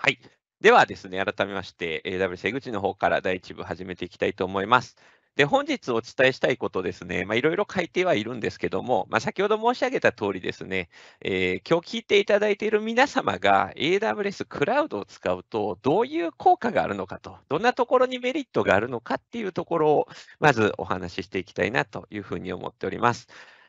はい。ではですね、改めまして、AWS 江口の方から第1部始めていきたいと思います。で、本日お伝えしたいことですね、まあ、いろいろ書いてはいるんですけども、まあ、先ほど申し上げた通りですね、えー、今日聞いていただいている皆様が AWS クラウドを使うと、どういう効果があるのかと、どんなところにメリットがあるのかっていうところを、まずお話ししていきたいなというふうに思っております。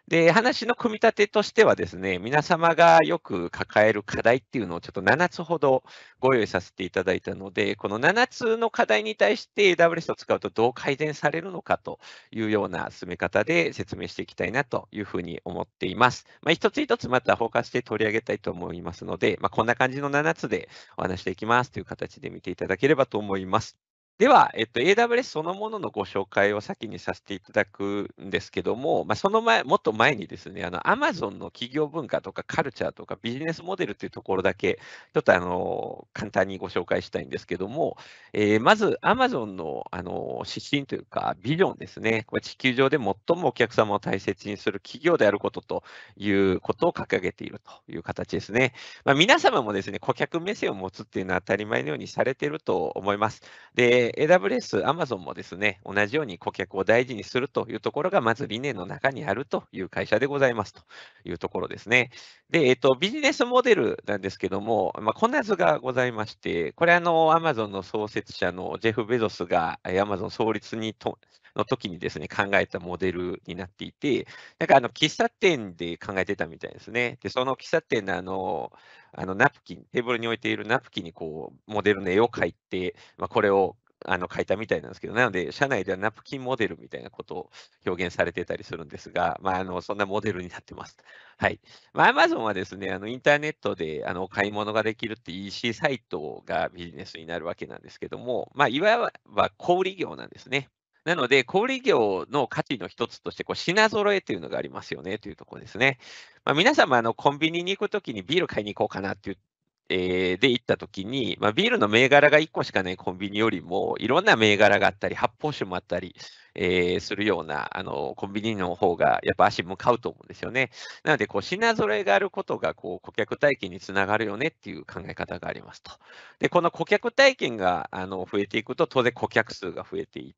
で、話の組み立てとしてはですね、皆様がよく抱える課題っていうのをちょっと7つほどご用意させていただいたので、この7つの課題に対して AWS を使うとどう改善されるのかというような進め方で説明していきたいなというふうに思っています。まあ、一つ一つまた包括して取り上げたいと思いますので、まあ、こんな感じの7つでお話していきますという形で見ていただければと思います。では、えっと、AWS そのもののご紹介を先にさせていただくんですけども、まあ、その前、もっと前にですね、あの Amazon の企業文化とかカルチャーとかビジネスモデルというところだけ、ちょっとあの簡単にご紹介したいんですけども、えー、まず Amazon のあの指針というか、ビジョンですね、これ地球上で最もお客様を大切にする企業であることということを掲げているという形ですね。まあ、皆様もですね、顧客目線を持つっていうのは当たり前のようにされていると思います。で AWS、Amazon もですね、同じように顧客を大事にするというところが、まず理念の中にあるという会社でございますというところですね。で、えっと、ビジネスモデルなんですけども、まあ、こんな図がございまして、これあの、Amazon の創設者のジェフ・ベゾスが Amazon 創立にとの時にですね、考えたモデルになっていて、なんかあの、喫茶店で考えてたみたいですね。で、その喫茶店のあの、あのナプキン、テーブルに置いているナプキンにこう、モデルの絵を描いて、まあ、これをあの書いたみたいなんですけど、なので、社内ではナプキンモデルみたいなことを表現されてたりするんですが、まあ、あのそんなモデルになってます。はい。まあ、a m はですね、あのインターネットであの買い物ができるって EC サイトがビジネスになるわけなんですけども、まあ、いわば小売業なんですね。なので、小売業の価値の一つとして、こう品揃えというのがありますよねというところですね。まあ、皆様、コンビニに行くときにビール買いに行こうかなっていうで行った時に、まあ、ビールの銘柄が1個しかないコンビニよりも、いろんな銘柄があったり、発泡酒もあったり、えー、するようなあのコンビニの方が、やっぱ足向かうと思うんですよね。なので、品揃えがあることがこう顧客体験につながるよねっていう考え方がありますと。で、この顧客体験があの増えていくと、当然顧客数が増えていっ、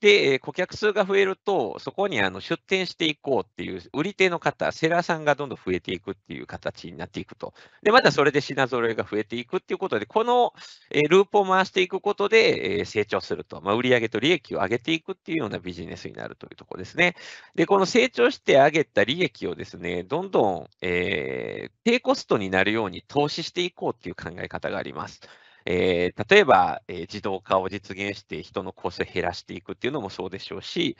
で、顧客数が増えると、そこにあの出店していこうっていう、売り手の方、セラーさんがどんどん増えていくっていう形になっていくと。で、またそれで品揃えが増えていくっていうことで、このループを回していくことで成長すると。まあ、売上と利益を上げていくっていうようなビジネスになるというところですね。で、この成長して上げた利益をですね、どんどん、えー、低コストになるように投資していこうっていう考え方があります。えー、例えば、えー、自動化を実現して人のコスを減らしていくっていうのもそうでしょうし、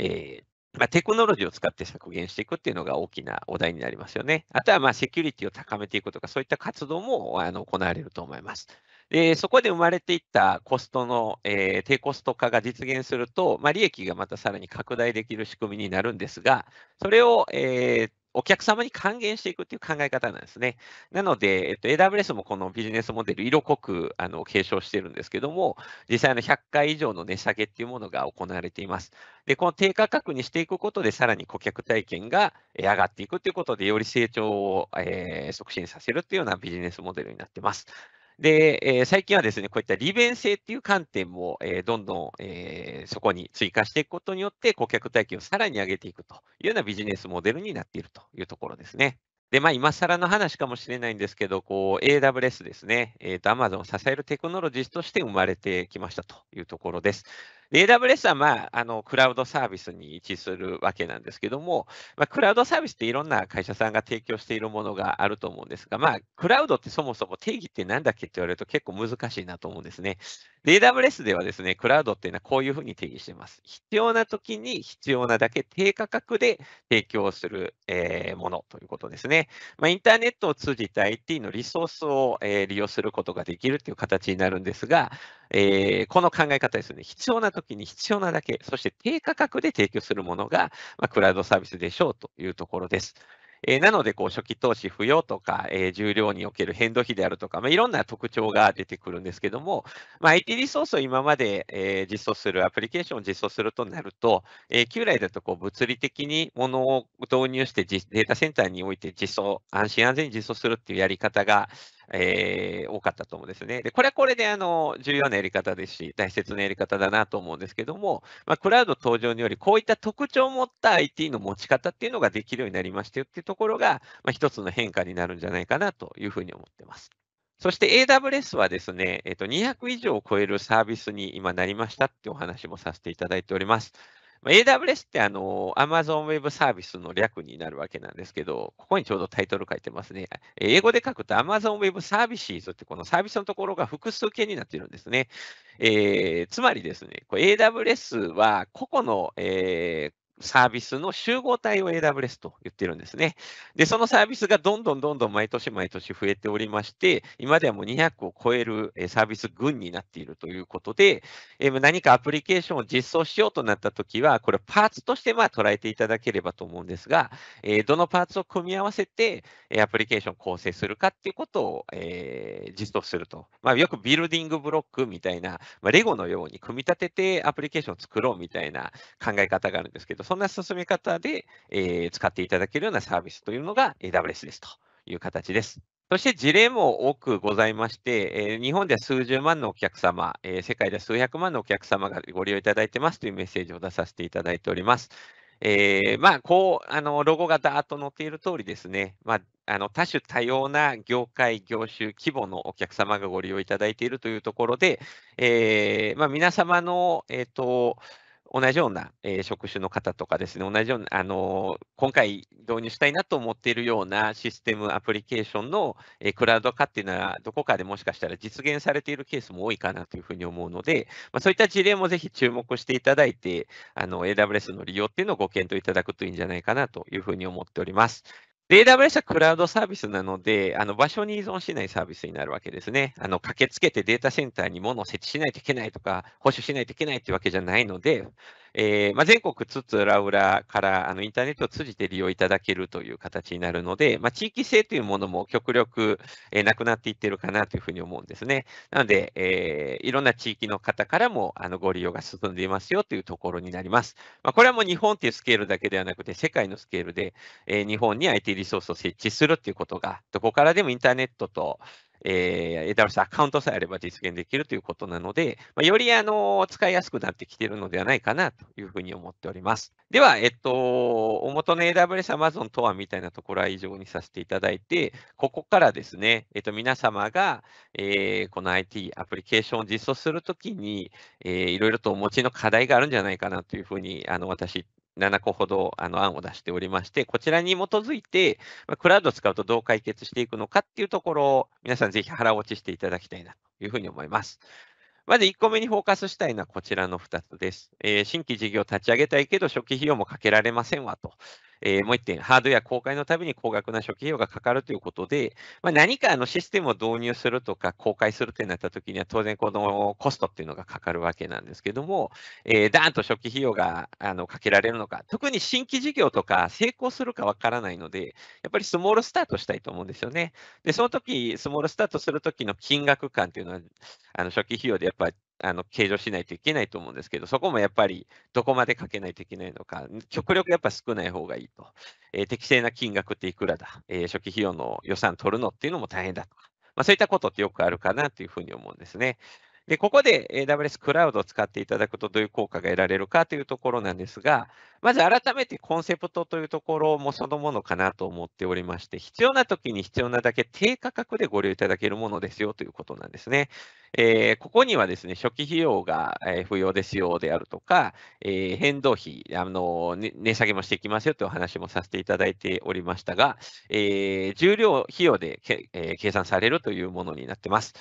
えー、まあ、テクノロジーを使って削減していくっていうのが大きなお題になりますよね。あとはまあセキュリティを高めていくとか、そういった活動もあの行われると思います。でそこで生まれていったコストの、えー、低コスト化が実現すると、まあ、利益がまたさらに拡大できる仕組みになるんですが、それを、えー、お客様に還元していくっていう考え方なんですね。なので、えっと、AWS もこのビジネスモデル、色濃くあの継承してるんですけども、実際の100回以上の値下げっていうものが行われています。で、この低価格にしていくことで、さらに顧客体験が上がっていくということで、より成長を、えー、促進させるっていうようなビジネスモデルになってます。で、えー、最近はですね、こういった利便性っていう観点も、えー、どんどん、えー、そこに追加していくことによって、顧客体験をさらに上げていくというようなビジネスモデルになっているというところですね。で、まあ、今更の話かもしれないんですけど、こう、AWS ですね、えっ、ー、と、Amazon を支えるテクノロジーとして生まれてきましたというところです。AWS は、まあ、あのクラウドサービスに位置するわけなんですけども、まあ、クラウドサービスっていろんな会社さんが提供しているものがあると思うんですが、まあ、クラウドってそもそも定義って何だっけって言われると結構難しいなと思うんですね。AWS ではですね、クラウドっていうのはこういうふうに定義しています。必要な時に必要なだけ低価格で提供する、えー、ものということですね。まあ、インターネットを通じた IT のリソースを、えー、利用することができるという形になるんですが、えー、この考え方ですね、必要な時に必要なだけ、そして低価格で提供するものが、まあ、クラウドサービスでしょうというところです。えー、なので、こう、初期投資不要とか、えー、重量における変動費であるとか、まあ、いろんな特徴が出てくるんですけども、まあ、IT リソースを今まで、えー、実装する、アプリケーションを実装するとなると、えー、旧来だとこう物理的にものを導入してデータセンターにおいて実装、安心安全に実装するっていうやり方が、えー、多かったと思うんですね。で、これはこれであの重要なやり方ですし、大切なやり方だなと思うんですけども、まあ、クラウド登場により、こういった特徴を持った IT の持ち方っていうのができるようになりましたよっていうところが、まあ、一つの変化になるんじゃないかなというふうに思ってます。そして AWS はですね、えっと、200以上を超えるサービスに今なりましたってお話もさせていただいております。AWS ってあの Amazon Web サービスの略になるわけなんですけど、ここにちょうどタイトル書いてますね。英語で書くと Amazon Web Services ってこのサービスのところが複数形になっているんですね。えー、つまりですね、AWS は個々の、えー、サービスの集合体を AWS と言ってるんですね。で、そのサービスがどんどんどんどん毎年毎年増えておりまして、今ではもう200を超えるサービス群になっているということで、何かアプリケーションを実装しようとなったときは、これパーツとしてまあ捉えていただければと思うんですが、どのパーツを組み合わせてアプリケーションを構成するかっていうことを実装すると。まあ、よくビルディングブロックみたいな、まあ、レゴのように組み立ててアプリケーションを作ろうみたいな考え方があるんですけど、そんな進め方で、えー、使っていただけるようなサービスというのが AWS ですという形です。そして事例も多くございまして、え日本では数十万のお客様、え世界では数百万のお客様がご利用いただいてますというメッセージを出させていただいております。えー、まあ、こう、あの、ロゴがだーっと載っている通りですね、まあ、あの、多種多様な業界、業種、規模のお客様がご利用いただいているというところで、えー、まあ、皆様の、えっ、と、同じような、えー、職種の方とかですね、同じような、あのー、今回導入したいなと思っているようなシステム、アプリケーションの、えー、クラウド化っていうのは、どこかでもしかしたら実現されているケースも多いかなというふうに思うので、まあ、そういった事例もぜひ注目していただいて、あの AWS の利用っていうのをご検討いただくといいんじゃないかなというふうに思っております。AWS はクラウドサービスなので、あの場所に依存しないサービスになるわけですね。あの駆けつけてデータセンターに物を設置しないといけないとか、保守しないといけないというわけじゃないので、えー、まあ、全国津々浦々からあのインターネットを通じて利用いただけるという形になるので、まあ、地域性というものも極力、えー、なくなっていってるかなというふうに思うんですね。なので、えー、いろんな地域の方からもあのご利用が進んでいますよというところになります。まあ、これはもう日本というスケールだけではなくて、世界のスケールで、え日本に IT リソースを設置するということが、どこからでもインターネットと、えー、AWS アカウントさえあれば実現できるということなので、まあ、よりあの使いやすくなってきているのではないかなというふうに思っております。では、えっと、お元の AWS Amazon とはみたいなところは以上にさせていただいて、ここからですね、えっと、皆様が、えー、この IT アプリケーションを実装するときに、えー、いろいろとお持ちの課題があるんじゃないかなというふうにあの私7個ほどあの案を出しておりまして、こちらに基づいて、クラウドを使うとどう解決していくのかっていうところを、皆さんぜひ腹落ちしていただきたいなというふうに思います。まず1個目にフォーカスしたいのはこちらの2つです。えー、新規事業立ち上げたいけど、初期費用もかけられませんわとえー、もう1点、ハードウェア公開のたびに高額な初期費用がかかるということで、まあ、何かあのシステムを導入するとか公開するってなった時には、当然このコストっていうのがかかるわけなんですけども、えー、ダーンと初期費用があのかけられるのか、特に新規事業とか成功するかわからないので、やっぱりスモールスタートしたいと思うんですよね。で、その時スモールスタートする時の金額感っていうのは、あの初期費用でやっぱりあの計上しないといけないと思うんですけど、そこもやっぱりどこまでかけないといけないのか、極力やっぱ少ない方がいいと。えー、適正な金額っていくらだ、えー、初期費用の予算取るのっていうのも大変だとか、まあ、そういったことってよくあるかなというふうに思うんですね。で、ここで AWS クラウドを使っていただくとどういう効果が得られるかというところなんですが、まず改めてコンセプトというところもそのものかなと思っておりまして、必要な時に必要なだけ低価格でご利用いただけるものですよということなんですね。えー、ここにはですね、初期費用が不要ですよであるとか、えー、変動費、あの値下げもしていきますよというお話もさせていただいておりましたが、えー、重量費用で、え計算されるというものになってます。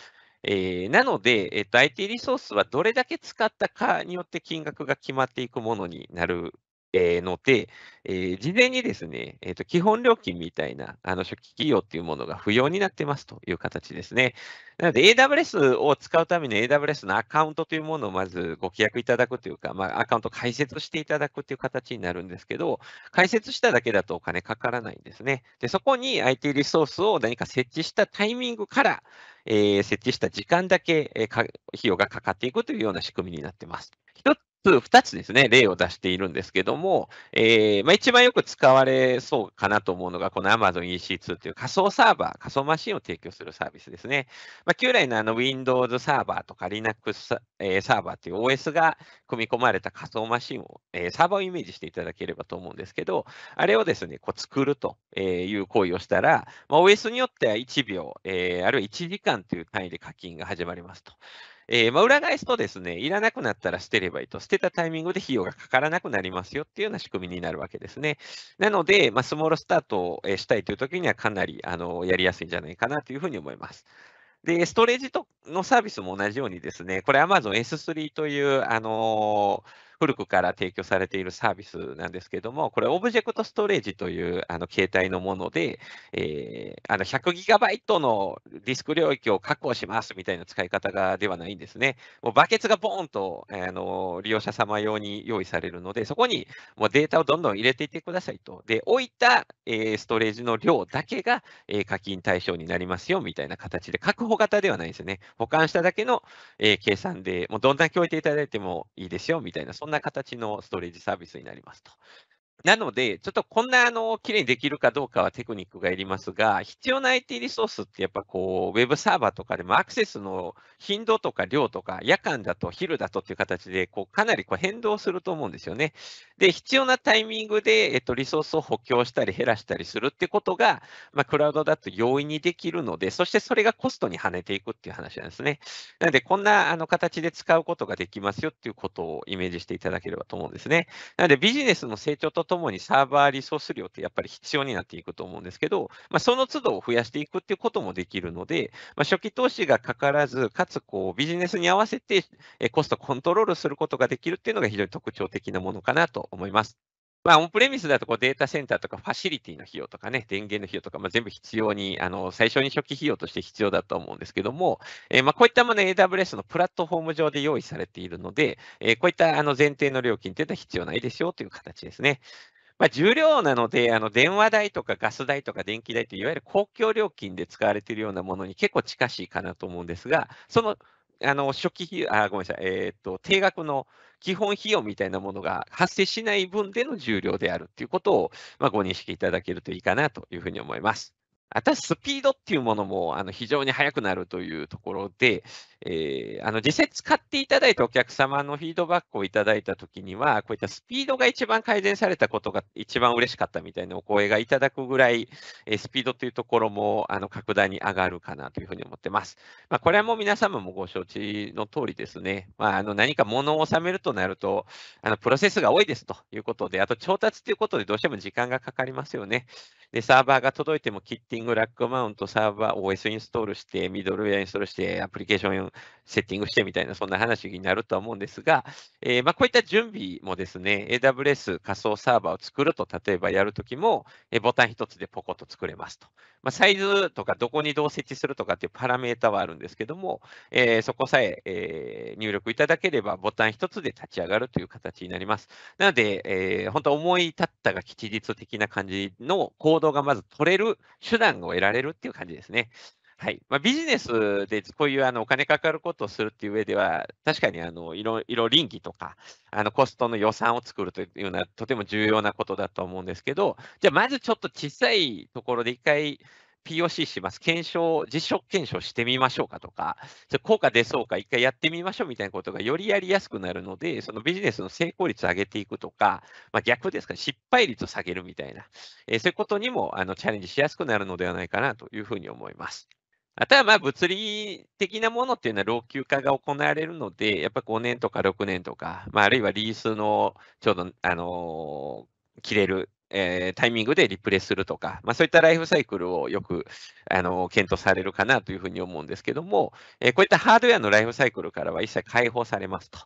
えー、なので、えっ IT リソースはどれだけ使ったかによって金額が決まっていくものになるえー、ので、えー、事前にですね、えーと、基本料金みたいなあの初期費用っていうものが不要になってますという形ですね。なので、AWS を使うために AWS のアカウントというものをまずご規約いただくというか、まあ、アカウント開設していただくという形になるんですけど、開設しただけだとお金かからないんですね。で、そこに IT リソースを何か設置したタイミングから、えー、設置した時間だけ、えー、費用がかかっていくというような仕組みになってます。一2つですね、例を出しているんですけども、えー、まあ、一番よく使われそうかなと思うのが、この Amazon EC2 という仮想サーバー、仮想マシンを提供するサービスですね。まあ、旧来のあの Windows サーバーとか Linux サ,、えー、サーバーという OS が組み込まれた仮想マシンを、えー、サーバーをイメージしていただければと思うんですけど、あれをですね、こう作るという行為をしたら、まあ、OS によっては1秒、えあるいは1時間という単位で課金が始まりますと。えー、まあ、裏返すとですね、いらなくなったら捨てればいいと、捨てたタイミングで費用がかからなくなりますよっていうような仕組みになるわけですね。なので、まあ、スモールスタートをしたいというときには、かなりあのやりやすいんじゃないかなというふうに思います。で、ストレージとのサービスも同じようにですね、これ Amazon S3 という、あのー古くから提供されているサービスなんですけども、これ、オブジェクトストレージというあの携帯のもので、えー、あの 100GB のディスク領域を確保しますみたいな使い方がではないんですね。もうバケツがボーンとあの利用者様用に用意されるので、そこにもうデータをどんどん入れていってくださいと。で、置いた、えー、ストレージの量だけが、えー、課金対象になりますよみたいな形で、確保型ではないんですよね。保管しただけの、えー、計算で、もうどんなけ教えていただいてもいいですよみたいな、そんな形のストレージサービスになりますと。なので、ちょっとこんなあの綺麗にできるかどうかはテクニックがいりますが、必要な IT リソースってやっぱこう、ウェブサーバーとかでもアクセスの頻度とか量とか、夜間だと昼だとっていう形で、こう、かなりこう変動すると思うんですよね。で、必要なタイミングで、えっと、リソースを補強したり減らしたりするってことが、まあ、クラウドだと容易にできるので、そしてそれがコストに跳ねていくっていう話なんですね。なので、こんなあの形で使うことができますよっていうことをイメージしていただければと思うんですね。なので、ビジネスの成長とともにサーバーリソース量ってやっぱり必要になっていくと思うんですけど、まあ、その都度増やしていくっていうこともできるので、まあ、初期投資がかからず、かつこうビジネスに合わせてコストコントロールすることができるっていうのが非常に特徴的なものかなと思います。まあ、オンプレミスだとこうデータセンターとかファシリティの費用とかね、電源の費用とか、まあ、全部必要に、あの最初に初期費用として必要だと思うんですけども、えー、まあこういったもの、ね、AWS のプラットフォーム上で用意されているので、えー、こういったあの前提の料金というのは必要ないですよという形ですね。まあ、重量なので、あの電話代とかガス代とか電気代といわゆる公共料金で使われているようなものに結構近しいかなと思うんですが、そのあの初期費あごめんなさい、えーと、定額の基本費用みたいなものが発生しない分での重量であるということを、まあ、ご認識いただけるといいかなというふうに思います。私、スピードっていうものもあの非常に速くなるというところで、えー、あの実際使っていただいたお客様のフィードバックをいただいたときには、こういったスピードが一番改善されたことが一番嬉しかったみたいなお声がいただくぐらい、えスピードというところもあの格段に上がるかなというふうに思ってます。まあ、これはもう皆様もご承知の通りですね、まあ、あの何か物を収めるとなると、あのプロセスが多いですということで、あと調達ということでどうしても時間がかかりますよね。でサーバーが届いても切ってティングラックマウントサーバー OS インストールして、ミドルウェアインストールして、アプリケーションセッティングしてみたいな、そんな話になるとは思うんですが、えー、まあ、こういった準備もですね、AWS 仮想サーバーを作ると、例えばやるときも、えー、ボタン1つでポコッと作れますと。まあ、サイズとか、どこにどう設置するとかっていうパラメータはあるんですけども、えー、そこさええ入力いただければ、ボタン1つで立ち上がるという形になります。なので、え本当思い立ったが吉日的な感じの行動がまず取れる手段を得られるっていう感じですね。はい。まあ、ビジネスでこういうあのお金かかることをするっていう上では、確かにあのいろいろ臨機とか、あのコストの予算を作るというのはとても重要なことだと思うんですけど、じゃあまずちょっと小さいところで一回 POC します、検証、実証検証してみましょうかとか、効果出そうか、一回やってみましょうみたいなことがよりやりやすくなるので、そのビジネスの成功率を上げていくとか、まあ、逆ですか、ね、失敗率を下げるみたいな、えー、そういうことにもあのチャレンジしやすくなるのではないかなというふうに思います。あとはまあ物理的なものっていうのは老朽化が行われるので、やっぱ5年とか6年とか、まあ、あるいはリースのちょうど、あのー、切れる、えー、タイミングでリプレイするとか、まあ、そういったライフサイクルをよく、あのー、検討されるかなというふうに思うんですけども、えこういったハードウェアのライフサイクルからは一切解放されますと。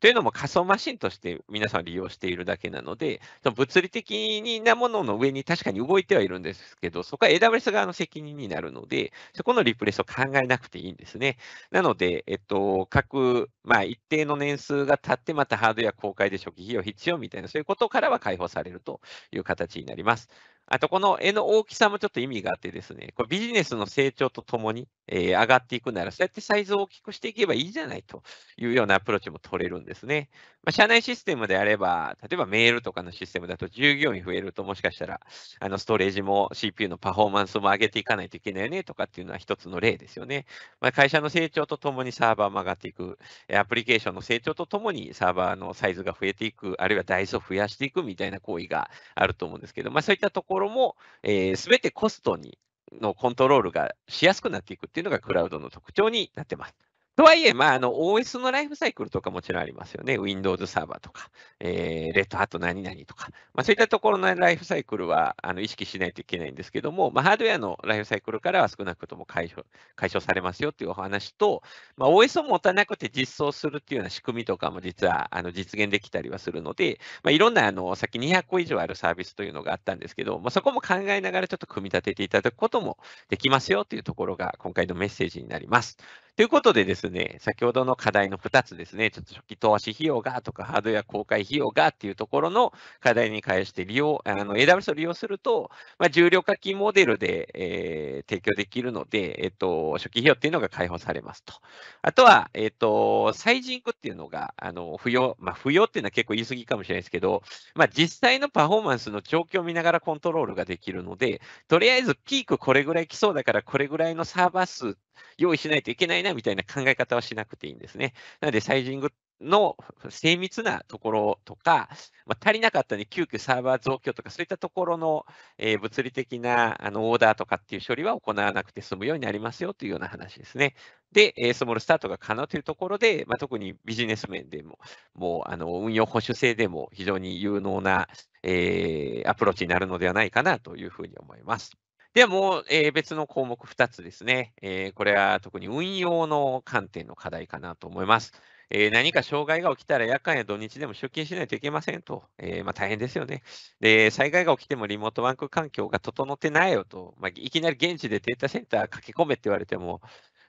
というのも仮想マシンとして皆さん利用しているだけなので、その物理的なものの上に確かに動いてはいるんですけど、そこは AWS 側の責任になるので、そこのリプレイスを考えなくていいんですね。なので、えっと、各、まあ、一定の年数が経って、またハードウェア公開で初期費用必要みたいな、そういうことからは解放されるという形になります。あと、この絵の大きさもちょっと意味があってですね、これビジネスの成長とともに、えー、上がっていくなら、そうやってサイズを大きくしていけばいいじゃないというようなアプローチも取れるんですね。まあ、社内システムであれば、例えばメールとかのシステムだと従業員増えると、もしかしたらあのストレージも CPU のパフォーマンスも上げていかないといけないよねとかっていうのは一つの例ですよね。まあ、会社の成長とともにサーバーも上がっていく、アプリケーションの成長とともにサーバーのサイズが増えていく、あるいは台数を増やしていくみたいな行為があると思うんですけど、まあ、そういったところころも、えー、全てコストにのコントロールがしやすくなっていくっていうのがクラウドの特徴になってます。とはいえ、まあ、あの、OS のライフサイクルとかもちろんありますよね。Windows サーバーとか、えー、レッドハート何々とか、まあ、そういったところのライフサイクルはあの意識しないといけないんですけども、まあ、ハードウェアのライフサイクルからは少なくとも解消解消されますよっていうお話と、まあ、OS を持たなくて実装するっていうような仕組みとかも実はあの実現できたりはするので、まあ、いろんなあの、さっき200個以上あるサービスというのがあったんですけど、まあ、そこも考えながらちょっと組み立てていただくこともできますよというところが今回のメッセージになります。ということでですね、先ほどの課題の2つですね、ちょっと初期投資費用がとか、ハードウェア公開費用がっていうところの課題に関して利用、あの AWS を利用すると、まあ、重量課金モデルで、えー、提供できるので、えっ、ー、と、初期費用っていうのが解放されますと。あとは、えっ、ー、と、サイジングっていうのが、あの、不要、まあ、不要っていうのは結構言い過ぎかもしれないですけど、まあ、実際のパフォーマンスの状況を見ながらコントロールができるので、とりあえずピークこれぐらい来そうだから、これぐらいのサーバー数用意しないといけないなみたいな考え方はしなくていいんですね。なので、サイジングの精密なところとか、まあ、足りなかったで、急遽サーバー増強とか、そういったところの、えー、物理的なあのオーダーとかっていう処理は行わなくて済むようになりますよというような話ですね。で、えー、スモールスタートが可能というところで、まあ、特にビジネス面でも、もうあの運用保守性でも非常に有能な、えー、アプローチになるのではないかなというふうに思います。でもう、えー、別の項目2つですね、えー、これは特に運用の観点の課題かなと思います。えー、何か障害が起きたら夜間や土日でも出勤しないといけませんと、えー、まあ、大変ですよねで。災害が起きてもリモートワーク環境が整ってないよと、まあ、いきなり現地でデータセンター駆け込めって言われても、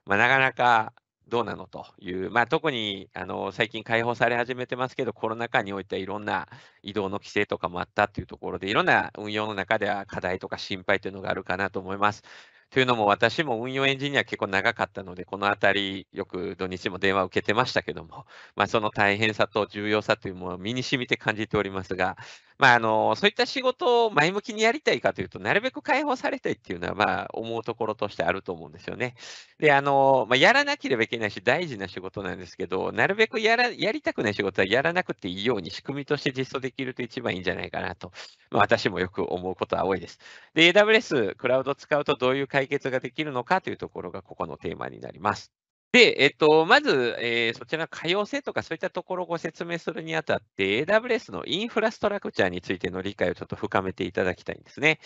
まあ、なかなかどうなのという、まあ、特にあの最近解放され始めてますけど、コロナ禍においてはいろんな移動の規制とかもあったというところで、いろんな運用の中では課題とか心配というのがあるかなと思います。というのも、私も運用エンジニア結構長かったので、このあたり、よく土日も電話を受けてましたけども、まあ、その大変さと重要さというものを身に染みて感じておりますが、まあ、あのそういった仕事を前向きにやりたいかというと、なるべく解放されたいっていうのは、まあ、思うところとしてあると思うんですよね。で、あのまあ、やらなければいけないし、大事な仕事なんですけど、なるべくやらやりたくない仕事はやらなくていいように、仕組みとして実装できると一番いいんじゃないかなと、まあ、私もよく思うことは多いです。で、AWS、クラウドを使うとどういう解決ができるのかというところが、ここのテーマになります。で、えっと、まず、えー、そちらの可用性とかそういったところをご説明するにあたって、AWS のインフラストラクチャーについての理解をちょっと深めていただきたいんですね。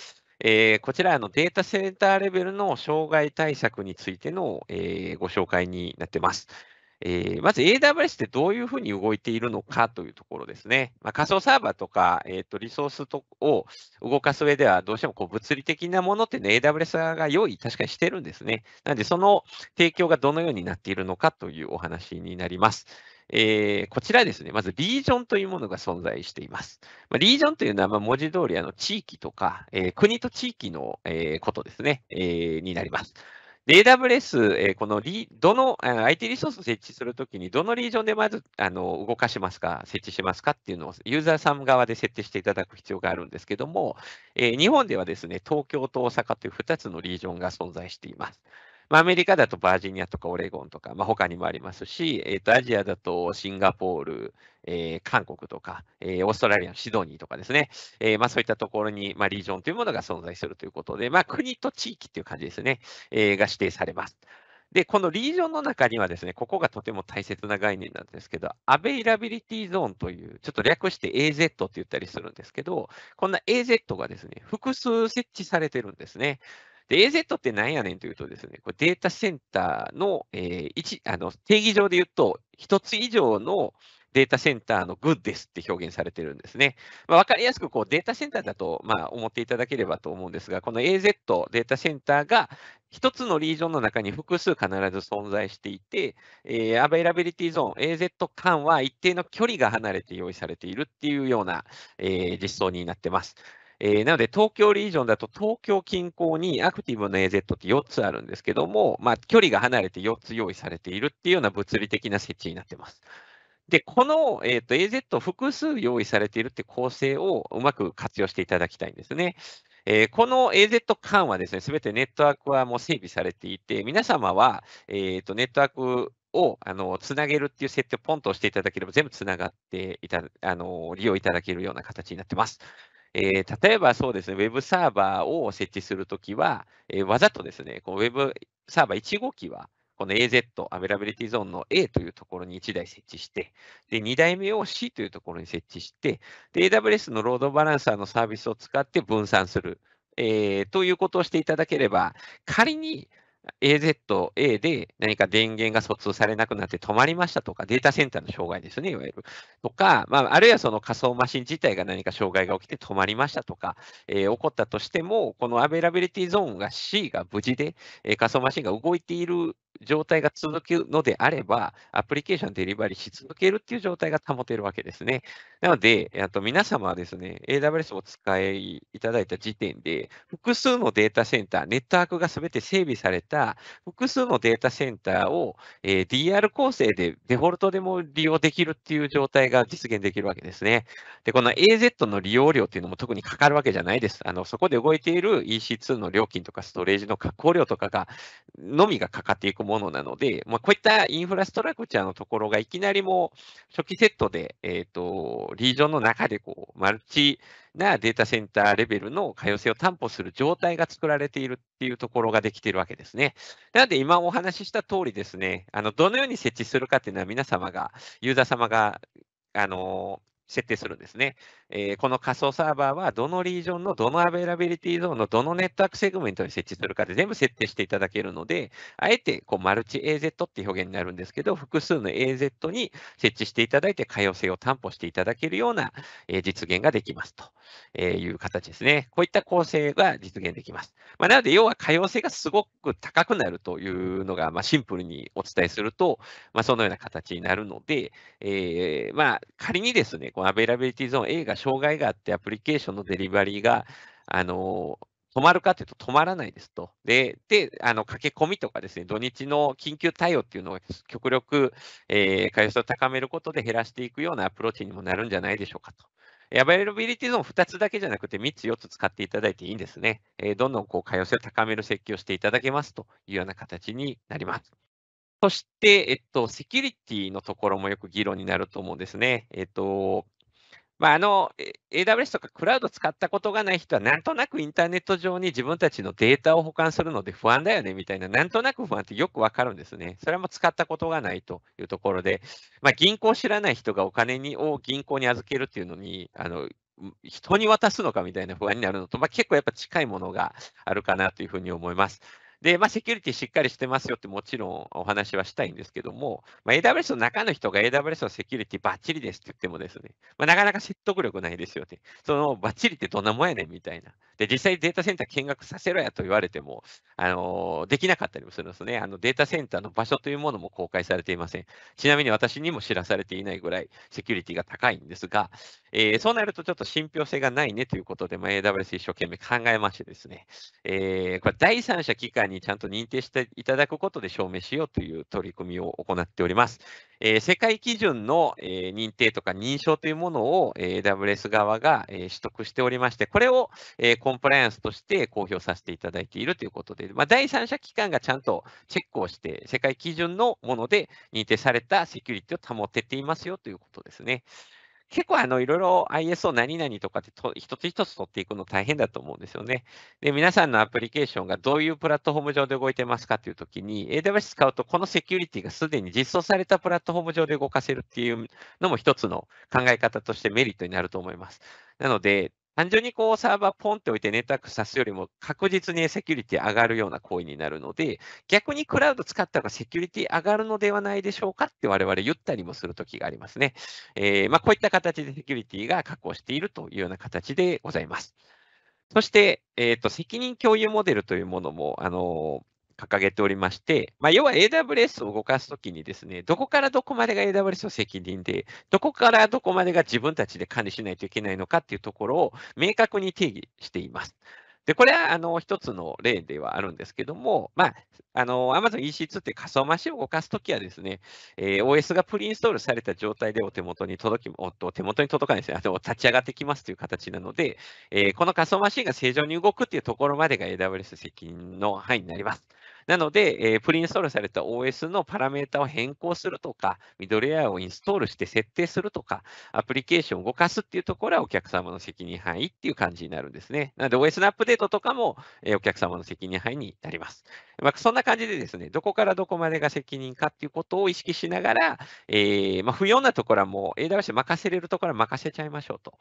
えー、こちらのデータセンターレベルの障害対策についての、えー、ご紹介になってます。えー、まず AWS ってどういうふうに動いているのかというところですね。まあ、仮想サーバーとか、えー、とリソースとを動かす上では、どうしてもこう物理的なものってね、AWS が用意、確かにしてるんですね。なので、その提供がどのようになっているのかというお話になります。えー、こちらですね、まずリージョンというものが存在しています。まあ、リージョンというのはま文字通りあの地域とか、えー、国と地域の、えことですね、えになります。AWS、えー、このリどの IT リソースを設置するときに、どのリージョンでまずあの動かしますか、設置しますかっていうのをユーザーさん側で設定していただく必要があるんですけども、えー、日本ではですね、東京と大阪という2つのリージョンが存在しています。まあ、アメリカだとバージニアとかオレゴンとか、まあ、他にもありますし、えー、とアジアだとシンガポール、えー、韓国とか、えー、オーストラリアのシドニーとかですね、えー、まあ、そういったところに、まあ、リージョンというものが存在するということで、まあ、国と地域という感じですね、えー、が指定されます。で、このリージョンの中にはですね、ここがとても大切な概念なんですけど、アベイラビリティゾーンという、ちょっと略して AZ って言ったりするんですけど、こんな AZ がですね、複数設置されてるんですね。AZ って何やねんというとですね、これデータセンターの,、えー、あの定義上で言うと、1つ以上のデータセンターのグッですって表現されてるんですね。まあ、分かりやすくこうデータセンターだとまあ思っていただければと思うんですが、この AZ データセンターが1つのリージョンの中に複数必ず存在していて、えー、アベイラビリティゾーン、AZ 間は一定の距離が離れて用意されているっていうような、えー、実装になってます。えー、なので、東京リージョンだと東京近郊にアクティブの AZ って4つあるんですけども、まあ、距離が離れて4つ用意されているっていうような物理的な設置になってます。で、この、えーと、AZ 複数用意されているって構成をうまく活用していただきたいんですね。えー、この AZ 間はですね、すべてネットワークはもう整備されていて、皆様は、えーと、とネットワークをあのつなげるっていう設定をポンと押していただければ、全部つながっていたあの利用いただけるような形になってます。えー、例えばそうですね、ウェブサーバーを設置するときは、えー、わざとですね、このウェブサーバー1号機は、この AZ、アベラビリティゾーンの A というところに1台設置して、で2台目を C というところに設置して、AWS のロードバランサーのサービスを使って分散する、えー、ということをしていただければ、仮に AZ、A で何か電源が疎通されなくなって止まりましたとか、データセンターの障害ですね、いわゆる。とか、まあ、あるいはその仮想マシン自体が何か障害が起きて止まりましたとか、えー、起こったとしても、このアベラビリティゾーンが C が無事で、えー、仮想マシンが動いている状態が続くのであれば、アプリケーションデリバリーし続けるっていう状態が保てるわけですね。なので、あと皆様はですね、AWS をお使いいただいた時点で、複数のデータセンター、ネットワークが全て整備された複数のデータセンターを、え DR 構成でデフォルトでも利用できるっていう状態が実現できるわけですね。で、この AZ の利用料っていうのも特にかかるわけじゃないです。あのそこで動いている EC2 の料金とかストレージの加工料とかが、のみがかかっていくものものなので、まあ、こういったインフラストラクチャーのところがいきなりもう初期セットで、えっ、ー、と、リージョンの中でこう、マルチなデータセンターレベルの可用性を担保する状態が作られているっていうところができているわけですね。なので今お話しした通りですね、あの、どのように設置するかっていうのは皆様が、ユーザー様が、あの設定するんですね、えー、この仮想サーバーはどのリージョンのどのアベラビリティゾーンのどのネットワークセグメントに設置するかで全部設定していただけるので、あえてこうマルチ AZ って表現になるんですけど、複数の AZ に設置していただいて、可用性を担保していただけるような、え実現ができますと、えいう形ですね。こういった構成が実現できます。まあ、なので、要は可用性がすごく高くなるというのが、まあ、シンプルにお伝えすると、まあ、そのような形になるので、えー、まあ、仮にですね、このアベラビリティゾーン A が障害があって、アプリケーションのデリバリーが、あの止まるかというと止まらないですと。で、であの駆け込みとかですね、土日の緊急対応っていうのを極力、えー、回を高めることで減らしていくようなアプローチにもなるんじゃないでしょうかと。アベラビリティゾーン2つだけじゃなくて、3つ、4つ使っていただいていいんですね。えー、どんどんこう可用性を高める設計をしていただけますというような形になります。そして、えっと、セキュリティのところもよく議論になると思うんですね。えっと、まあ、あの、AWS とかクラウド使ったことがない人は、なんとなくインターネット上に自分たちのデータを保管するので不安だよねみたいな、なんとなく不安ってよくわかるんですね。それも使ったことがないというところで、まあ、銀行知らない人がお金にを銀行に預けるっていうのに、あの人に渡すのかみたいな不安になるのと、まあ、結構やっぱ近いものがあるかなというふうに思います。で、まあ、セキュリティしっかりしてますよってもちろんお話はしたいんですけども、まあ、AWS の中の人が AWS のセキュリティバッチリですって言ってもですね、まあ、なかなか説得力ないですよね。そのバッチリってどんなもんやねんみたいな。で、実際データセンター見学させろやと言われても、あのできなかったりもするんですね。あのデータセンターの場所というものも公開されていません。ちなみに私にも知らされていないぐらいセキュリティが高いんですが、えー、そうなるとちょっと信憑性がないねということで、まあ、AWS 一生懸命考えましてですね、えー、これ第三者機関ににちゃんと認定していただくことで証明しようという取り組みを行っております。えー、世界基準の、えー、認定とか認証というものを、えー、AWS 側が、えー、取得しておりまして、これを、えー、コンプライアンスとして公表させていただいているということで、まあ、第三者機関がちゃんとチェックをして、世界基準のもので認定されたセキュリティを保てていますよということですね。結構あのいろいろ ISO 何々とかってと一つ一つ取っていくの大変だと思うんですよね。で、皆さんのアプリケーションがどういうプラットフォーム上で動いてますかっていうときに、AWS 使うとこのセキュリティがすでに実装されたプラットフォーム上で動かせるっていうのも一つの考え方としてメリットになると思います。なので、単純にこうサーバーポンって置いてネットワークさすよりも確実にセキュリティ上がるような行為になるので、逆にクラウド使った方がセキュリティ上がるのではないでしょうかって我々言ったりもするときがありますね。えー、まあ、こういった形でセキュリティが確保しているというような形でございます。そして、えー、と、責任共有モデルというものも、あの掲げておりまして、まあ、要は AWS を動かすときにですね、どこからどこまでが AWS の責任で、どこからどこまでが自分たちで管理しないといけないのかっていうところを明確に定義しています。で、これは、あの、一つの例ではあるんですけども、まあ、あの、Amazon EC2 って仮想マシンを動かすときはですね、えー、OS がプリインストールされた状態でお手元に届き、おっと、手元に届かないですね、あと立ち上がってきますという形なので、えー、この仮想マシンが正常に動くっていうところまでが AWS 責任の範囲になります。なので、えー、プリインストールされた OS のパラメータを変更するとか、ミドルウェアをインストールして設定するとか、アプリケーションを動かすっていうところはお客様の責任範囲っていう感じになるんですね。なので OS のアップデートとかも、えー、お客様の責任範囲になります。まあ、そんな感じでですね、どこからどこまでが責任かっていうことを意識しながら、えー、まあ、不要なところはもう AWS 任せれるところは任せちゃいましょうと。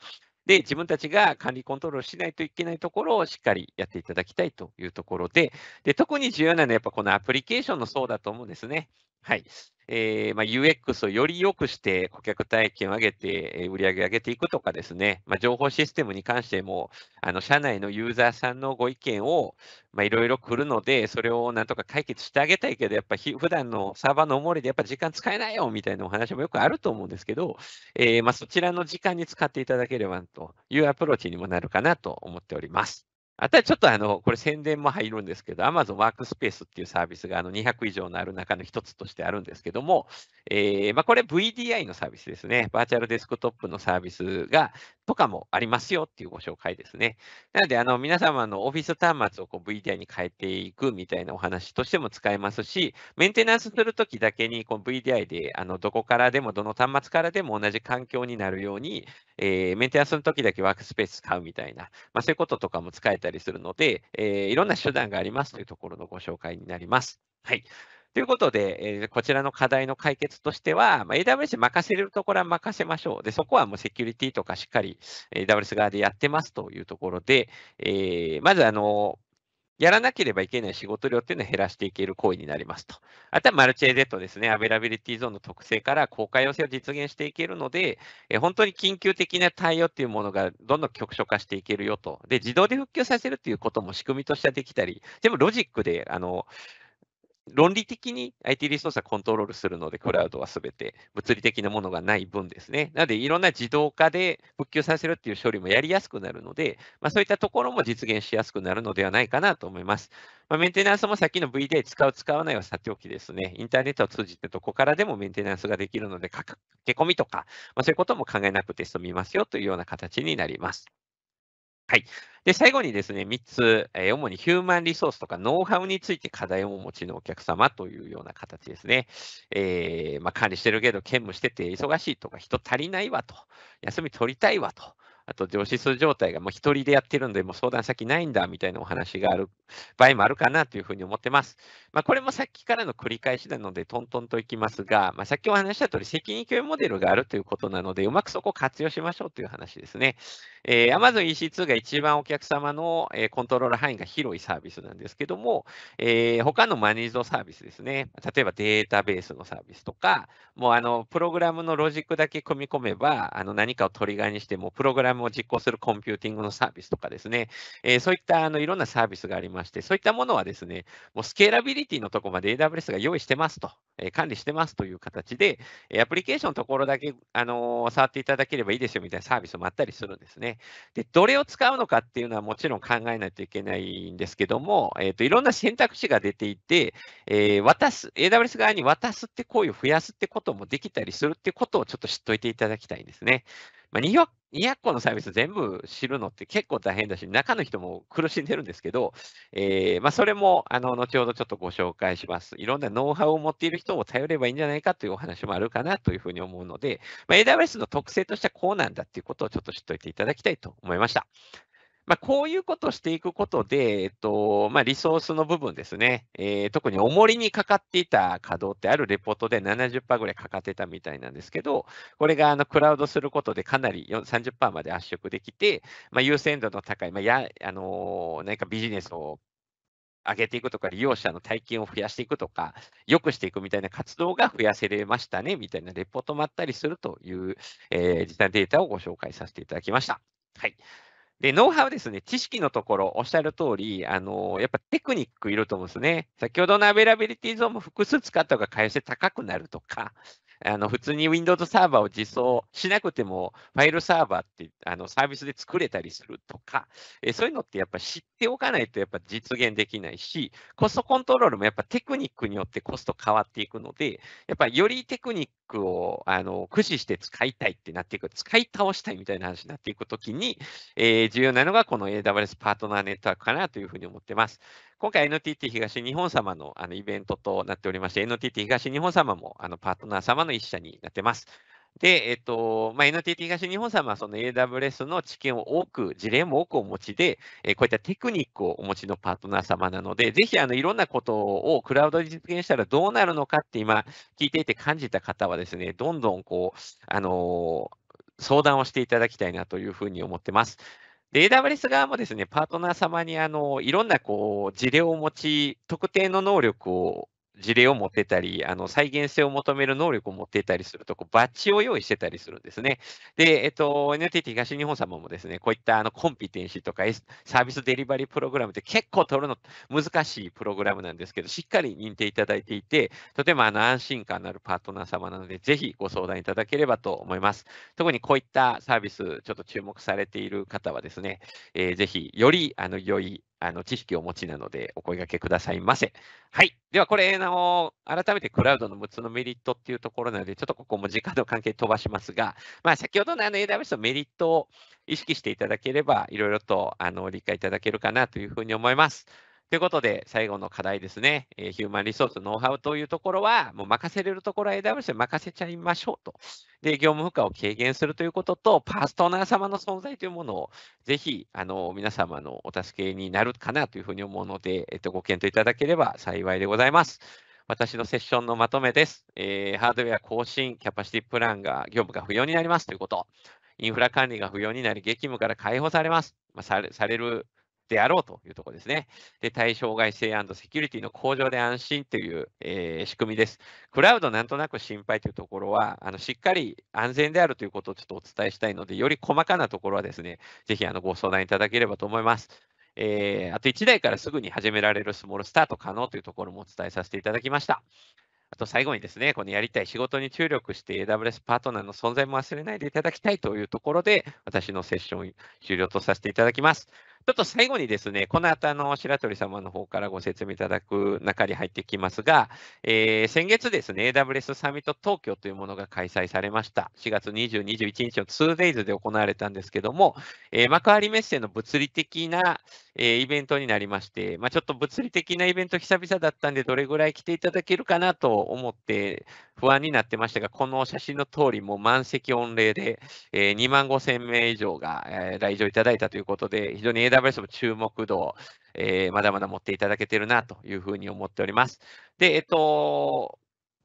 で、自分たちが管理コントロールしないといけないところをしっかりやっていただきたいというところで、で特に重要なのね、やっぱこのアプリケーションの層だと思うんですね。はい。えーまあ、UX をより良くして顧客体験を上げて、売り上げを上げていくとかですね、まあ、情報システムに関しても、あの社内のユーザーさんのご意見をいろいろ来るので、それをなんとか解決してあげたいけど、やっぱり普段のサーバーのおもりでやっぱ時間使えないよみたいなお話もよくあると思うんですけど、えーまあ、そちらの時間に使っていただければというアプローチにもなるかなと思っております。あとはちょっとあの、これ宣伝も入るんですけど、Amazon Workspace っていうサービスがあの200以上のある中の一つとしてあるんですけども、えーまあ、これ VDI のサービスですね。バーチャルデスクトップのサービスが、とかもありますよっていうご紹介ですね。なので、あの、皆様のオフィス端末をこう VDI に変えていくみたいなお話としても使えますし、メンテナンスするときだけにこう VDI で、あの、どこからでも、どの端末からでも同じ環境になるように、えー、メンテナンスのときだけワークスペース使うみたいな、まあ、そういうこととかも使えたりするので、えー、いろんな手段がありますというところのご紹介になります。はい。ということで、えー、こちらの課題の解決としては、まあ、AWS 任せれるところは任せましょう。で、そこはもうセキュリティとかしっかり AWS 側でやってますというところで、えー、まずあの、やらなければいけない仕事量っていうのを減らしていける行為になりますと。あとはマルチエデットですね、アベラビリティゾーンの特性から公開要請を実現していけるので、え本当に緊急的な対応っていうものがどんどん局所化していけるよと。で、自動で復旧させるっていうことも仕組みとしてはできたり、でもロジックで、あの、論理的に IT リソースはコントロールするので、クラウドはすべて物理的なものがない分ですね。なので、いろんな自動化で復旧させるっていう処理もやりやすくなるので、まあ、そういったところも実現しやすくなるのではないかなと思います。まあ、メンテナンスもさっきの V d で使う、使わないはさておきですね、インターネットを通じてどこからでもメンテナンスができるので、駆け込みとか、まあ、そういうことも考えなくて済みますよというような形になります。はい。で、最後にですね、3つ、えー、主にヒューマンリソースとかノウハウについて課題をお持ちのお客様というような形ですね。えー、まあ、管理してるけど、兼務してて忙しいとか、人足りないわと、休み取りたいわとあと上質状態がもう一人でやってるんで、もう相談先ないんだみたいなお話がある場合もあるかなというふうに思ってます。まあ、これもさっきからの繰り返しなので、トントンといきますが、まあ、さっきお話した通り、責任共有モデルがあるということなので、うまくそこを活用しましょうという話ですね。えー、Amazon EC2 が一番お客様の、えコントロール範囲が広いサービスなんですけども、えー、他のマネージドサービスですね、例えばデータベースのサービスとか、もうあのプログラムのロジックだけ組み込めば、あの何かをトリガーにしても、プログラムムを実行するコンピューティングのサービスとかですね、えー、そういったあのいろんなサービスがありまして、そういったものはですね、もうスケーラビリティのとこまで AWS が用意してますと、えー、管理してますという形で、アプリケーションのところだけ、あのー、触っていただければいいですよみたいなサービスもあったりするんですね。で、どれを使うのかっていうのはもちろん考えないといけないんですけども、えーと、といろんな選択肢が出ていて、えー、渡す、AWS 側に渡すって行為を増やすってこともできたりするってことをちょっと知っておいていただきたいんですね。まあ、200個のサービス全部知るのって結構大変だし、中の人も苦しんでるんですけど、えー、まあ、それもあの後ほどちょっとご紹介します。いろんなノウハウを持っている人を頼ればいいんじゃないかというお話もあるかなというふうに思うので、まあ、AWS の特性としてはこうなんだということをちょっと知っておいていただきたいと思いました。まあ、こういうことをしていくことで、えっとまあ、リソースの部分ですね、えー、特に重りにかかっていた稼働ってあるレポートで70%ぐらいかかってたみたいなんですけど、これがあのクラウドすることでかなり30%まで圧縮できて、まあ、優先度の高い、まあやあのー、何かビジネスを上げていくとか、利用者の体験を増やしていくとか、良くしていくみたいな活動が増やせれましたねみたいなレポートもあったりするという、えー、時短データをご紹介させていただきました。はい。で、ノウハウですね、知識のところ、おっしゃる通り、あの、やっぱテクニックいると思うんですね。先ほどのアベラビリティゾーンも複数使った方が回数高くなるとか、あの普通に Windows サーバーを実装しなくても、ファイルサーバーってあのサービスで作れたりするとか、えそういうのってやっぱ知っておかないとやっぱ実現できないし、コストコントロールもやっぱテクニックによってコスト変わっていくので、やっぱよりテクニッ力をあの駆使して使いたいってなっていく、使い倒したいみたいな話になっていくときに、えー、重要なのがこの AWS パートナーネットワークかなというふうに思ってます。今回 NTT 東日本様のあのイベントとなっておりまして、NTT 東日本様もあのパートナー様の一社になってます。で、えっとまあ、NTT 東日本さんはその AWS の知見を多く、事例も多くお持ちで、えこういったテクニックをお持ちのパートナー様なので、ぜひあのいろんなことをクラウドで実現したらどうなるのかって今、聞いていて感じた方はですね、どんどんこう、あの相談をしていただきたいなというふうに思ってます。で、AWS 側もですね、パートナー様にあのいろんなこう事例を持ち、特定の能力を事例を持ってたり、あの再現性を求める能力を持ってたりすると、こうバッジを用意してたりするんですね。で、えっと、NTT 東日本様もですね、こういったあのコンピテンシーとか、S、サービスデリバリープログラムって結構取るの難しいプログラムなんですけど、しっかり認定いただいていて、とてもあの安心感のあるパートナー様なので、ぜひご相談いただければと思います。特にこういったサービス、ちょっと注目されている方はですね、えー、ぜひよりあの良いあの知識をお持ちなのでお声がけくださいませ。はい。では、これ、あの、改めてクラウドの6つのメリットっていうところなので、ちょっとここも時間の関係飛ばしますが、まあ、先ほどのあの AWS のメリットを意識していただければ、いろいろとあの理解いただけるかなというふうに思います。ということで、最後の課題ですね、えー、ヒューマンリソース、ノウハウというところは、もう任せれるところは AWS で任せちゃいましょうと。で、業務負荷を軽減するということと、パートナー様の存在というものを、ぜひ、あの、皆様のお助けになるかなというふうに思うので、えっと、ご検討いただければ幸いでございます。私のセッションのまとめです。えー、ハードウェア更新、キャパシティプランが業務が不要になりますということ。インフラ管理が不要になり、激務から解放されます。まあ、されされるであろうというところですね。で、対象外性セキュリティの向上で安心という、えー、仕組みです。クラウドなんとなく心配というところは、あのしっかり安全であるということをちょっとお伝えしたいので、より細かなところはですね、ぜひあのご相談いただければと思います。えー、あと1台からすぐに始められるスモールスタート可能というところもお伝えさせていただきました。あと最後にですね、このやりたい仕事に注力して AWS パートナーの存在も忘れないでいただきたいというところで、私のセッション終了とさせていただきます。ちょっと最後にですね、この後あの白鳥様の方からご説明いただく中に入ってきますが、えー、先月ですね、AWS サミット東京というものが開催されました。4月20、21日の 2days で行われたんですけども、えー、幕張メッセの物理的な、えー、イベントになりまして、まあ、ちょっと物理的なイベント久々だったんで、どれぐらい来ていただけるかなと思って不安になってましたが、この写真の通り、もう満席御礼で、えー、2万5 0 0 0名以上が、え来場いただいたということで、非常に AWS も注目度を、えー、まだまだ持っていただけてるなというふうに思っております。で、えっと、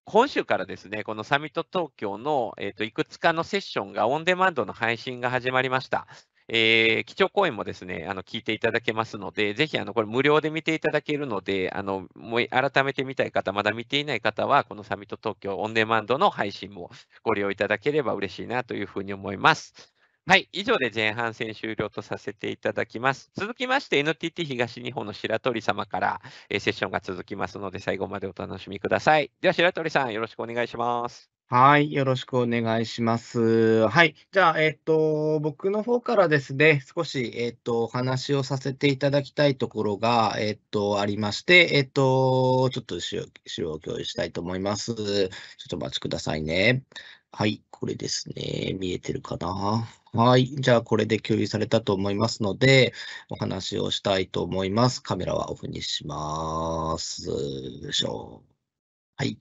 今週からですね、このサミット東京の、えっと、いくつかのセッションがオンデマンドの配信が始まりました。えー、基調講演もですね、あの聞いていただけますので、ぜひあのこれ無料で見ていただけるので、あのもう改めて見たい方、まだ見ていない方は、このサミット東京オンデマンドの配信もご利用いただければ嬉しいなというふうに思います。はい。以上で前半戦終了とさせていただきます。続きまして NTT 東日本の白鳥様から、えセッションが続きますので、最後までお楽しみください。では、白鳥さん、よろしくお願いします。はい。よろしくお願いします。はい。じゃあ、えっ、と、僕の方からですね、少し、えっ、と、お話をさせていただきたいところが、えっ、と、ありまして、えっと、ちょっと資料を共有したいと思います。ちょっとお待ちくださいね。はい、これですね。見えてるかな。はい。じゃあ、これで共有されたと思いますので、お話をしたいと思います。カメラはオフにします。よいしょ。はい。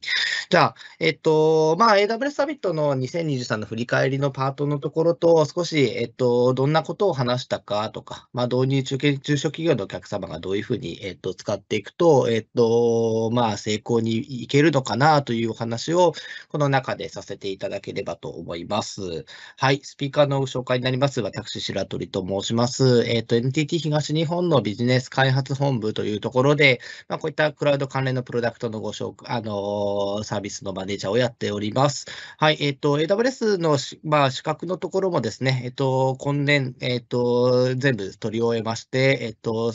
じゃあ、えっと、まあ、AWS サミットの2023の振り返りのパートのところと、少し、えっと、どんなことを話したかとか、まあ、導入中、中小企業のお客様がどういうふうに、えっと、使っていくと、えっと、まあ、成功にいけるのかなというお話を、この中でさせていただければと思います。はい。スピーカーの紹介になります。私、白鳥と申します。えっと、NTT 東日本のビジネス開発本部というところで、まあ、こういったクラウド関連のプロダクトのご紹介、あの、サービスのマネージャーをやっております。はい、えっ、ー、と、AWS の、まあ、資格のところもですね、えっ、ー、と、今年、えっ、ー、と、全部取り終えまして、えっと、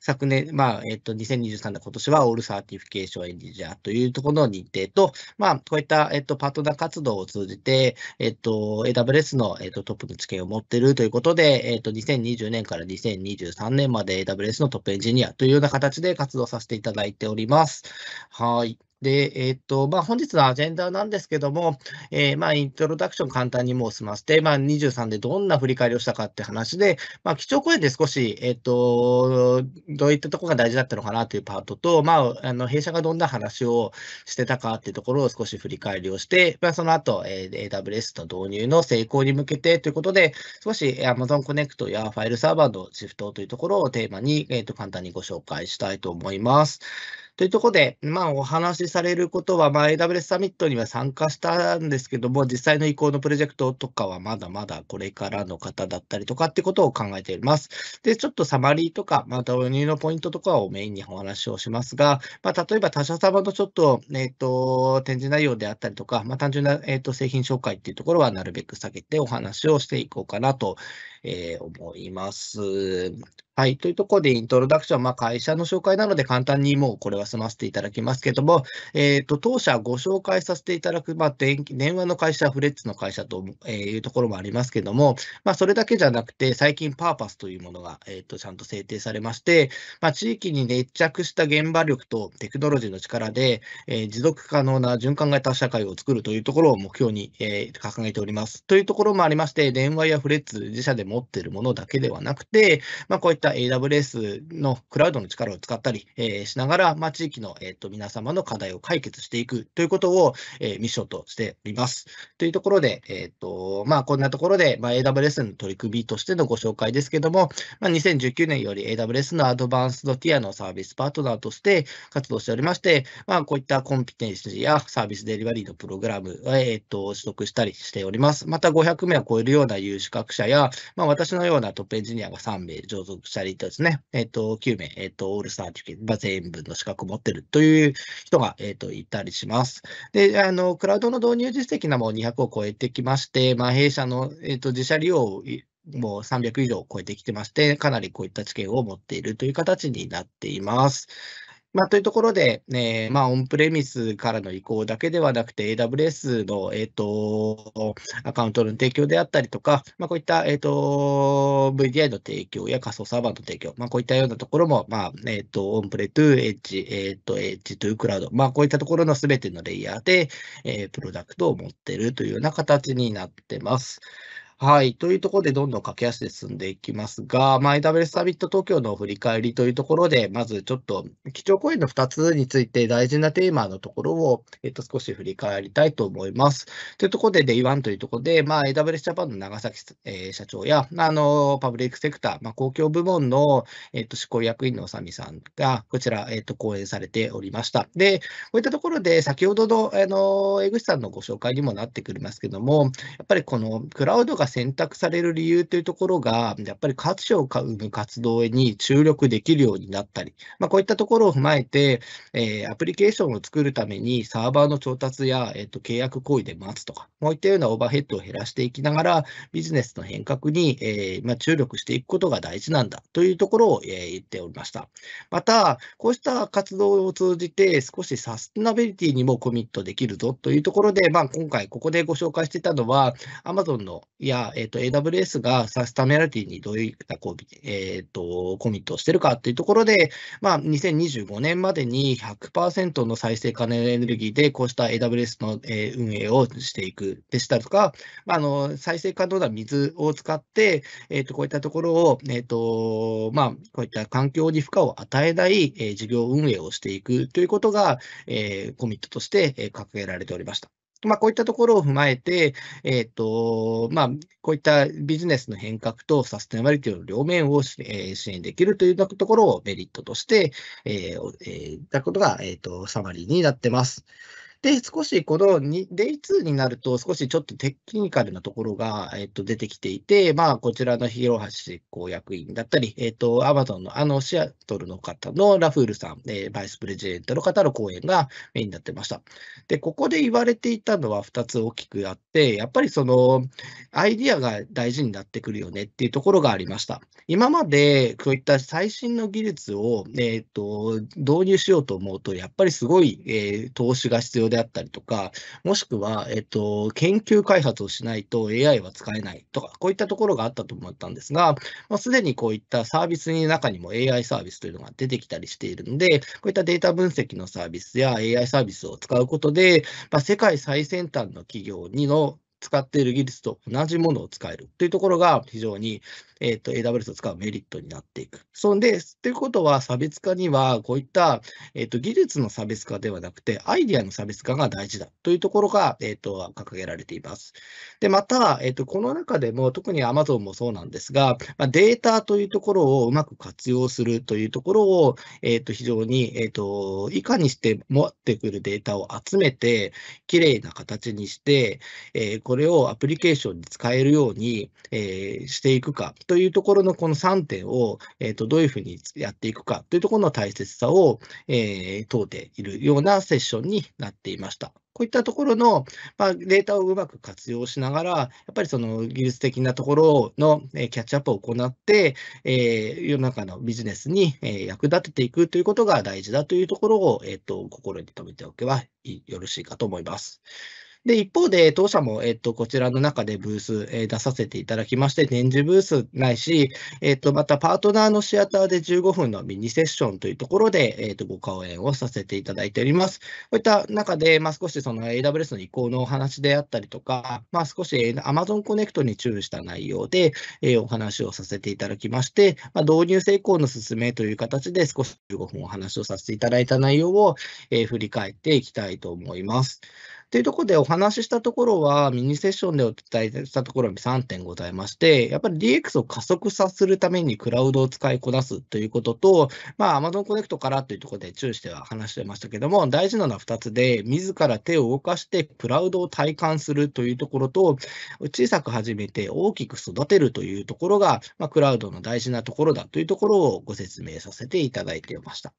昨年、まあ、えっと、2023年、今年はオールサーティフィケーションエンジニアというところの認定と、まあ、こういった、えっと、パートナー活動を通じて、えっと、AWS の、えっと、トップの知見を持っているということで、えっと、2020年から2023年まで AWS のトップエンジニアというような形で活動させていただいております。はい。で、えっ、と、まあ、本日のアジェンダなんですけども、えー、まあ、イントロダクション簡単にもう済ませて、まあ、23でどんな振り返りをしたかって話で、まあ、基調講演で少し、えっ、と、どういったところが大事だったのかなというパートと、まあ、あの、弊社がどんな話をしてたかっていうところを少し振り返りをして、まあ、その後、えー、AWS の導入の成功に向けてということで、少し Amazon Connect やファイルサーバーのシフトというところをテーマに、えっ、と、簡単にご紹介したいと思います。というところで、まあ、お話しされることは、まあ、AWS サミットには参加したんですけども、実際の移行のプロジェクトとかはまだまだこれからの方だったりとかってことを考えています。で、ちょっとサマリーとか、また導入のポイントとかをメインにお話をしますが、まあ、例えば他社様のちょっと、えっ、ー、と、展示内容であったりとか、まあ、単純な、えっ、ー、と、製品紹介っていうところはなるべく避けてお話をしていこうかなとえー、思います。はい。というところで、イントロダクション、まあ、会社の紹介なので、簡単にもうこれは済ませていただきますけども、えっ、ー、と、当社ご紹介させていただく、まあ、電話の会社、フレッツの会社というところもありますけども、まあ、それだけじゃなくて、最近、パーパスというものが、えっ、ー、と、ちゃんと制定されまして、まあ、地域に熱着した現場力とテクノロジーの力で、えー、持続可能な循環型社会を作るというところを目標に、えー、掲げております。というところもありまして、電話やフレッツ自社でも持っているものだけではなくて、まあ、こういった AWS のクラウドの力を使ったり、えー、しながら、まあ、地域の、えー、と皆様の課題を解決していくということを、えー、ミッションとしております。というところで、えーとまあ、こんなところで、まあ、AWS の取り組みとしてのご紹介ですけども、まあ、2019年より AWS のアドバンスドティアのサービスパートナーとして活動しておりまして、まあ、こういったコンピテンシーやサービスデリバリーのプログラムを、えー、と取得したりしております。また500名を超えるような有資格者や、ままあ、私のようなトップエンジニアが3名上属したりとですね、えっ、ー、と、9名、えっ、ー、と、オールスターチ験、まあ、全部の資格を持っているという人が、えっ、ー、と、いたりします。で、あの、クラウドの導入実績なも200を超えてきまして、まあ、弊社の、えっ、と、自社利用もう300以上を超えてきてまして、かなりこういった知見を持っているという形になっています。まあ、というところで、ね、まあ、オンプレミスからの移行だけではなくて、AWS の、えっ、ー、と、アカウントの提供であったりとか、まあ、こういった、えっ、ー、と、VDI の提供や仮想サーバーの提供、まあ、こういったようなところも、まあ、えっ、ー、と、オンプレトゥエッジ、えっ、と、エッジトゥクラウド、まあ、こういったところのすべてのレイヤーで、えプロダクトを持っているというような形になってます。はい。というところで、どんどん駆け足で進んでいきますが、まあ、AWS サミット東京の振り返りというところで、まずちょっと、基調講演の2つについて大事なテーマのところを、えっと、少し振り返りたいと思います。というところで、Day1 というところで、まあ、AWS ジャパンの長崎、え社長や、あの、パブリックセクター、まあ、公共部門の、えっと、執行役員のサミさんが、こちら、えっと、講演されておりました。で、こういったところで、先ほどの、あの、江口さんのご紹介にもなってくれますけども、やっぱりこのクラウドがが選択される理由というところが、やっぱり価値を生む活動に注力できるようになったり、まあ、こういったところを踏まえて、えー、アプリケーションを作るためにサーバーの調達や、えー、と契約行為で待つとか、こういったようなオーバーヘッドを減らしていきながら、ビジネスの変革に、えーまあ、注力していくことが大事なんだというところを、えー、言っておりました。また、こうした活動を通じて、少しサステナビリティにもコミットできるぞというところで、まあ、今回ここでご紹介していたのは、Amazon の ERP や、えーと、AWS がサスタメラティにどういったえーと、コミットをしてるかっていうところで、まあ、2025年までに100%の再生可能エネルギーで、こうした AWS の、えー、運営をしていくでしたとか、まあ、あの再生可能な水を使って、えーと、とこういったところを、えーとまあ、こういった環境に負荷を与えない、えー、事業運営をしていくということが、えー、コミットとして掲げられておりました。まあ、こういったところを踏まえて、えっ、ー、と、まあ、こういったビジネスの変革とサステナビリティの両面を、え支援できるというところをメリットとして、えー、えたことが、えっ、と、サマリーになってます。で、少しこの Day2 になると、少しちょっとテクニカルなところが、えっと、出てきていて、まあ、こちらの広橋執行役員だったり、えっと、アマゾンのあのシアトルの方のラフールさん、えー、バイスプレジデントの方の講演がメインになってました。で、ここで言われていたのは2つ大きくあって、やっぱりその、アイディアが大事になってくるよねっていうところがありました。今まで、こういった最新の技術を、えっと、導入しようと思うと、やっぱりすごい、えー、投資が必要でであったりとか、もしくは、えっと、研究開発をしないと AI は使えないとか、こういったところがあったと思ったんですが、まあ、すでにこういったサービスの中にも AI サービスというのが出てきたりしているので、こういったデータ分析のサービスや AI サービスを使うことで、まあ、世界最先端の企業にの使っている技術と同じものを使えるというところが非常にえー、と、AWS を使うメリットになっていく。そんで、ということは、差別化には、こういった、えっ、ー、と、技術の差別化ではなくて、アイディアの差別化が大事だというところが、えっ、ー、と、掲げられています。で、また、えっ、と、この中でも、特に Amazon もそうなんですが、まあ、データというところをうまく活用するというところを、えっ、と、非常に、えっ、と、いかにして持ってくるデータを集めて、きれいな形にして、えこれをアプリケーションに使えるように、えしていくかとというところのこの3点を、えー、とどういうふうにやっていくかというところの大切さを、えー、問うているようなセッションになっていました。こういったところの、まあ、データをうまく活用しながら、やっぱりその技術的なところのキャッチアップを行って、えー、世の中のビジネスに役立てていくということが大事だというところを、えっ、ー、と、心に留めておけばよろしいかと思います。で、一方で当社も、えっと、こちらの中でブース、えー、出させていただきまして、展示ブースないし、えっと、またパートナーのシアターで15分のミニセッションというところで、えっと、ご講演をさせていただいております。こういった中で、まあ、少しその AWS の移行のお話であったりとか、まあ、少し Amazon コネクトに注意した内容で、えー、お話をさせていただきまして、まあ、導入成功の進めという形で少し15分お話をさせていただいた内容を、えー、振り返っていきたいと思います。というところでお話ししたところは、ミニセッションでお伝えしたところに3点ございまして、やっぱり DX を加速させるためにクラウドを使いこなすということと、まあ、Amazon コネクトからというところで注意しては話してましたけども、大事なのは2つで、自ら手を動かしてクラウドを体感するというところと、小さく始めて大きく育てるというところが、まあ、クラウドの大事なところだというところをご説明させていただいていました。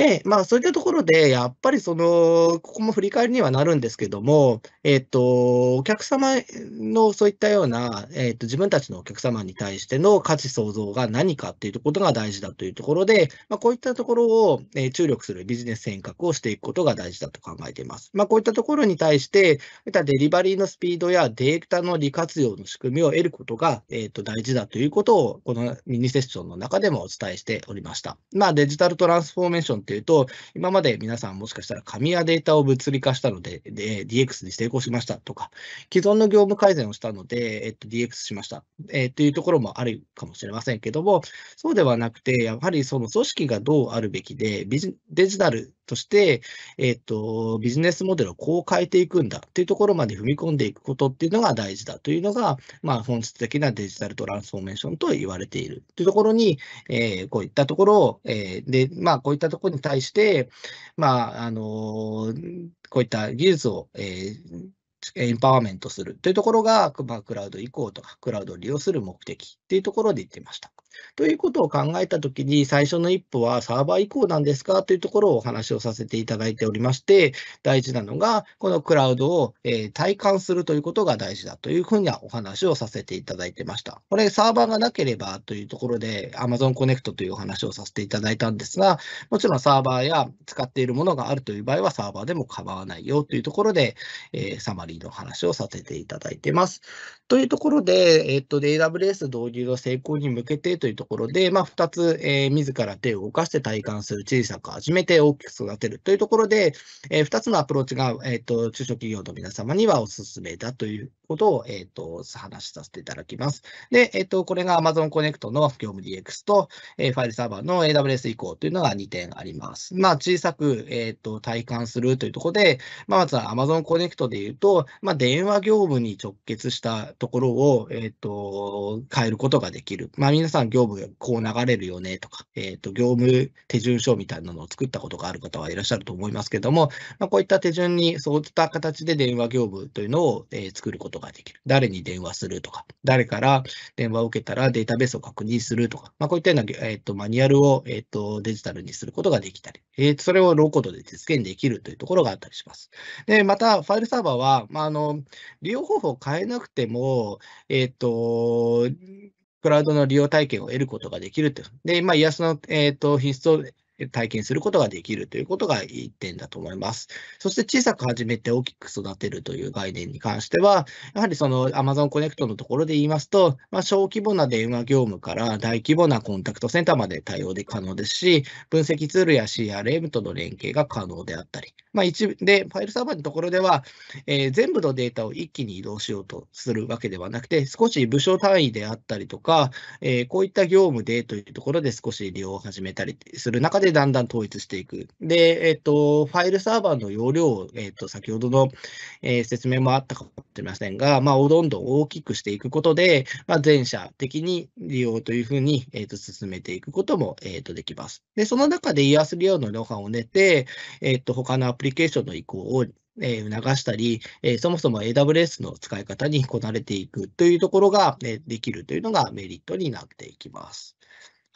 で、まあ、そういったところで、やっぱりその、ここも振り返りにはなるんですけども、えっ、と、お客様のそういったような、えっ、と、自分たちのお客様に対しての価値創造が何かっていうことが大事だというところで、まあ、こういったところを、え注力するビジネス変革をしていくことが大事だと考えています。まあ、こういったところに対して、こういったデリバリーのスピードやデータの利活用の仕組みを得ることが、えっ、と、大事だということを、このミニセッションの中でもお伝えしておりました。まあ、デジタルトランスフォーメーションっていうと、今まで皆さんもしかしたら紙やデータを物理化したので、で DX に成功しましたとか、既存の業務改善をしたので、えっと、DX しました、えー、というところもあるかもしれませんけども、そうではなくて、やはりその組織がどうあるべきで、ビジデジタルとして、えっと、ビジネスモデルをこう変えていくんだっていうところまで踏み込んでいくことっていうのが大事だというのが、まあ、本質的なデジタルトランスフォーメーションと言われているというところに、えー、こういったところを、えー、で、まあ、こういったところに対して、まあ、あのこういった技術を、えーエンパワーメントするというところが、まあ、クラウド移行とか、クラウドを利用する目的っていうところで言ってました。ということを考えたときに、最初の一歩はサーバー移行なんですかというところをお話をさせていただいておりまして、大事なのが、このクラウドを、え体感するということが大事だというふうなお話をさせていただいてました。これ、サーバーがなければというところで、Amazon Connect というお話をさせていただいたんですが、もちろんサーバーや使っているものがあるという場合は、サーバーでも構わないよというところで、えサマリーの話をさせていただいてます。というところで、えっと、AWS 導入の成功に向けてというところで、まあ、2つ、えー、自ら手を動かして体感する小さく始めて大きく育てるというところで、えー、2つのアプローチが、えーと、と中小企業の皆様にはお勧めだということを、えっ、ー、と、話しさせていただきます。で、えっ、ー、と、これが Amazon Connect の業務 DX と、えー、ファイルサーバーの AWS 移行というのが2点あります。まあ、小さく、えっ、ー、と、体感するというところで、まあ、まずは Amazon Connect で言うと、まあ、電話業務に直結したところを、えっ、と、変えることができる。まあ、皆さん業務がこう流れるよねとか、えっ、と、業務手順書みたいなのを作ったことがある方はいらっしゃると思いますけども、まあ、こういった手順にそういった形で電話業務というのを、え作ることができる。誰に電話するとか、誰から電話を受けたらデータベースを確認するとか、まあ、こういったような、えー、とマニュアルを、えー、とデジタルにすることができたり、えー、それをローコードで実現できるというところがあったりします。で、また、ファイルサーバーは、まあ、あの利用方法を変えなくても、えっ、ー、と、クラウドの利用体験を得ることができると。で、まあ、イスの、えっ、ー、と、必須体験することができるということが1点だと思います。そして小さく始めて大きく育てるという概念に関しては、やはりその Amazon コネクトのところで言いますと、まあ、小規模な電話業務から大規模なコンタクトセンターまで対応で可能ですし、分析ツールや CRM との連携が可能であったり、まあ、一部で、ファイルサーバーのところでは、えー、全部のデータを一気に移動しようとするわけではなくて、少し部署単位であったりとか、えー、こういった業務でというところで少し利用を始めたりする中ででだんだん統一していく。で、えっ、と、ファイルサーバーの容量を、えっ、と、先ほどの、えー、説明もあったかもしれませんが、まあ、どんどん大きくしていくことで、まあ、全社的に利用というふうに、えっ、と、進めていくことも、えっ、と、できます。で、その中で e ス利用のノウハウをて、えっ、と、他のアプリケーションの移行をえ促したり、えそもそも AWS の使い方にこなれていくというところが、えできるというのがメリットになっていきます。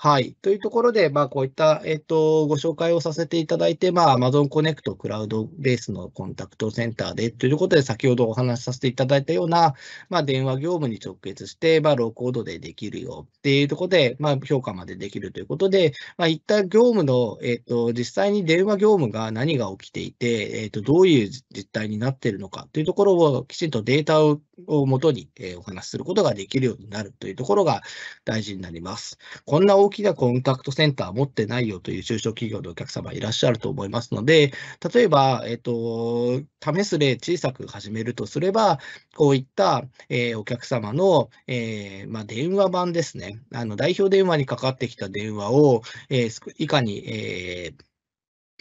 はい。というところで、まあ、こういった、えっ、と、ご紹介をさせていただいて、まあ、Amazon Connect クラウドベースのコンタクトセンターで、ということで、先ほどお話しさせていただいたような、まあ、電話業務に直結して、まあ、ローコードでできるよっていうところで、まあ、評価までできるということで、まあ、いった業務の、えっ、と、実際に電話業務が何が起きていて、えっ、と、どういう実態になっているのかというところを、きちんとデータををもとに、えお話しすることができるようになるというところが大事になります。こんな大きなコンタクトセンター持ってないよという中小企業のお客様いらっしゃると思いますので、例えば、えっ、と、試す例小さく始めるとすれば、こういった、えお客様の、えま電話番ですね、あの代表電話にかかってきた電話を、えいかに、えー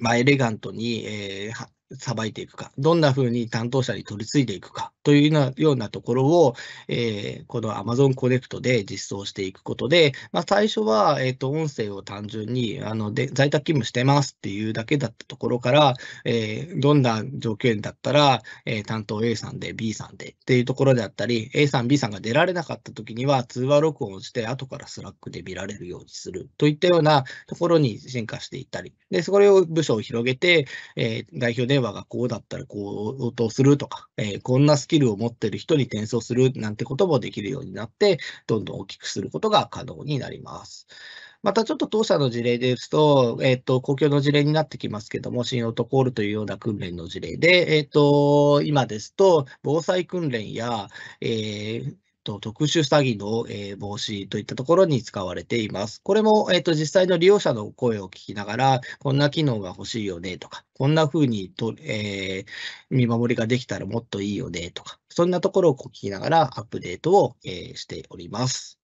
まあ、エレガントに、えー、さばいていくか、どんなふうに担当者に取り次いでいくかというようなところを、えー、この Amazon コネクトで実装していくことで、まあ、最初は、えーと、音声を単純にあので在宅勤務してますっていうだけだったところから、えー、どんな条件だったら、えー、担当 A さんで B さんでっていうところであったり、A さん、B さんが出られなかった時には通話録音をして、後からスラックで見られるようにするといったようなところに進化していったり、でそれを部署を広げて、え代表電話話がこうだったらこう応答するとか、えー、こんなスキルを持ってる人に転送するなんてこともできるようになって、どんどん大きくすることが可能になります。またちょっと当社の事例で打つと、えっ、ー、と、公共の事例になってきますけども、新オトコールというような訓練の事例で、えっ、ー、と、今ですと、防災訓練や、えー、と、特殊詐欺の、えー、防止といったところに使われています。これも、えー、と、実際の利用者の声を聞きながら、こんな機能が欲しいよねとか、こんな風にと、えー、見守りができたらもっといいよねとか、そんなところを聞きながらアップデートを、えしております。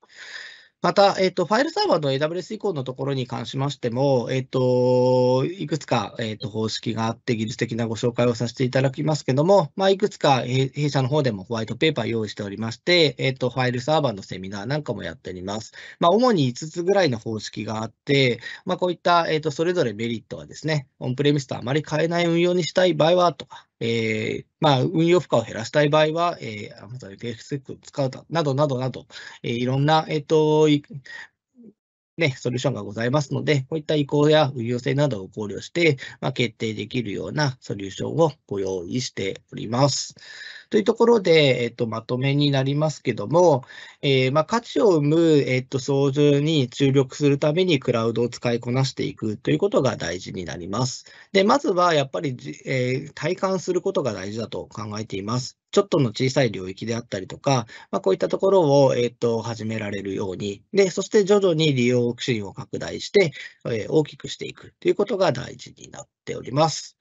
また、えっと、ファイルサーバーの AWS 移行のところに関しましても、えっと、いくつか、えっと、方式があって、技術的なご紹介をさせていただきますけども、まあ、いくつか弊社の方でもホワイトペーパー用意しておりまして、えっと、ファイルサーバーのセミナーなんかもやっております。まあ、主に5つぐらいの方式があって、まあ、こういった、えっと、それぞれメリットはですね、オンプレミスとあまり変えない運用にしたい場合は、とか、えー、まあ、運用負荷を減らしたい場合は、えー、アマゾン FX を使うなどなどなど、えー、いろんな、えっ、ー、と、ね、ソリューションがございますので、こういった意向や運用性などを考慮して、まあ、決定できるようなソリューションをご用意しております。というところで、えっと、まとめになりますけども、えー、まあ、価値を生む、えっと、操縦に注力するためにクラウドを使いこなしていくということが大事になります。で、まずはやっぱり、えー、体感することが大事だと考えています。ちょっとの小さい領域であったりとか、まあ、こういったところを、えっ、ー、と始められるように、で、そして徐々に利用シーンを拡大して、えー、大きくしていくということが大事になっております。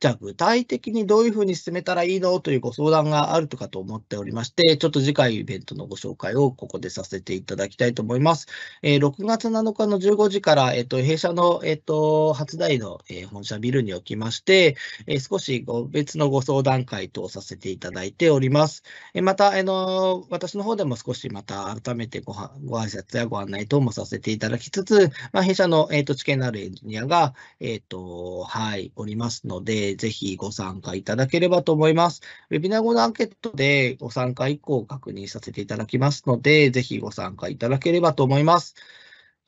じゃあ具体的にどういうふうに進めたらいいのというご相談があるとかと思っておりまして、ちょっと次回イベントのご紹介をここでさせていただきたいと思います。えー、6月7日の15時から、えっ、ー、と、弊社の、えっ、ー、と、初台の、え本社ビルにおきまして、え少しご別のご相談会とさせていただいております。えまた、あの私の方でも少しまた改めてごはご挨拶やご案内等もさせていただきつつ、まあ、弊社の、えっと知見のあるエンジニアが、えっとはい、おりますので、えー、ぜひご参加いただければと思います。ウェビナー後のアンケートでご参加以降確認させていただきますので、ぜひご参加いただければと思います。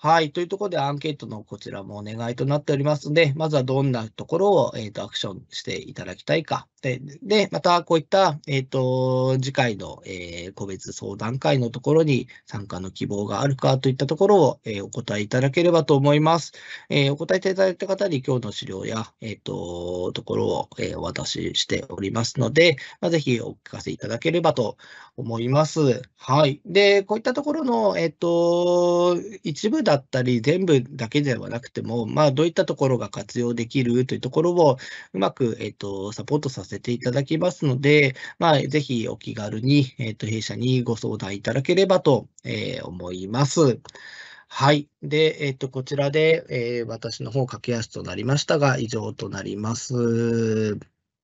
はい。というところでアンケートのこちらもお願いとなっておりますので、まずはどんなところを、えーと、とアクションしていただきたいか、で、でまたこういった、えっ、ー、と、次回の、えー、個別相談会のところに参加の希望があるかといったところを、えー、お答えいただければと思います。えお答えいただいた方に今日の資料や、えっ、と、ところを、えお渡ししておりますので、まあ、ぜひお聞かせいただければと思います。はい。で、こういったところの、えっ、と、一部だったり全部だけではなくても、まあ、どういったところが活用できるというところをうまく、えっ、と、サポートさせせていただきますので、まあ、ぜひお気軽に、えっ、ー、と、弊社にご相談いただければと、えー、思います。はい。で、えっ、ー、と、こちらで、え私の方、駆け足となりましたが、以上となります。